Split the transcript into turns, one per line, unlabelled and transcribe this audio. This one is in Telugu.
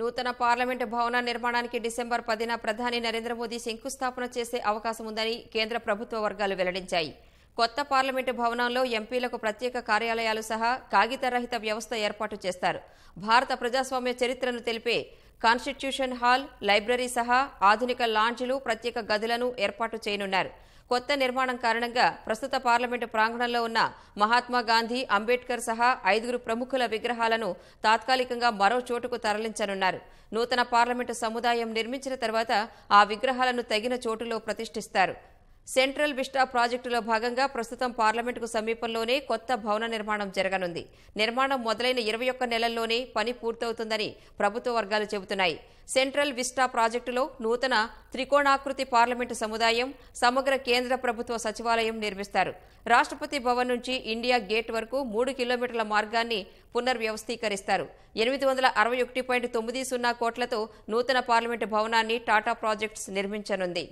నూతన పార్లమెంటు భవన నిర్మాణానికి డిసెంబర్ పదిన ప్రధాని నరేంద్ర మోదీ శంకుస్థాపన చేసే అవకాశం ఉందని కేంద్ర ప్రభుత్వ వర్గాలు వెల్లడించాయి కొత్త పార్లమెంటు భవనంలో ఎంపీలకు ప్రత్యేక కార్యాలయాలు సహా కాగితరహిత వ్యవస్థ ఏర్పాటు చేస్తారు భారత ప్రజాస్వామ్య చరిత్రను తెలిపే కాన్స్టిట్యూషన్ హాల్ లైబ్రరీ సహా ఆధునిక లాంజ్లు ప్రత్యేక గదులను ఏర్పాటు చేయనున్నారు కొత్త నిర్మాణం కారణంగా ప్రస్తుత పార్లమెంటు ప్రాంగణంలో ఉన్న మహాత్మా గాంధీ అంబేద్కర్ సహా ఐదుగురు ప్రముఖుల విగ్రహాలను తాత్కాలికంగా మరో చోటుకు తరలించనున్నారు నూతన పార్లమెంటు సముదాయం నిర్మించిన తర్వాత ఆ విగ్రహాలను తగిన చోటులో ప్రతిష్ఠిస్తారు సెంట్రల్ విస్టా ప్రాజెక్టులో భాగంగా ప్రస్తుతం పార్లమెంటుకు సమీపంలోనే కొత్త భవన నిర్మాణం జరగనుంది నిర్మాణం మొదలైన ఇరవై ఒక్క నెలల్లోనే పని పూర్తవుతుందని ప్రభుత్వ వర్గాలు చెబుతున్నాయి సెంట్రల్ విస్టా ప్రాజెక్టులో నూతన త్రికోణాకృతి పార్లమెంటు సముదాయం సమగ్ర కేంద్ర ప్రభుత్వ సచివాలయం నిర్మిస్తారు రాష్ట్రపతి భవన్ నుంచి ఇండియా గేట్ వరకు మూడు కిలోమీటర్ల మార్గాన్ని పునర్వ్యవస్థీకరిస్తారు ఎనిమిది వందల అరవై ఒకటి పాయింట్ తొమ్మిది సున్నా కోట్లతో నూతన పార్లమెంటు భవనాన్ని టాటా ప్రాజెక్ట్స్ నిర్మించనుంది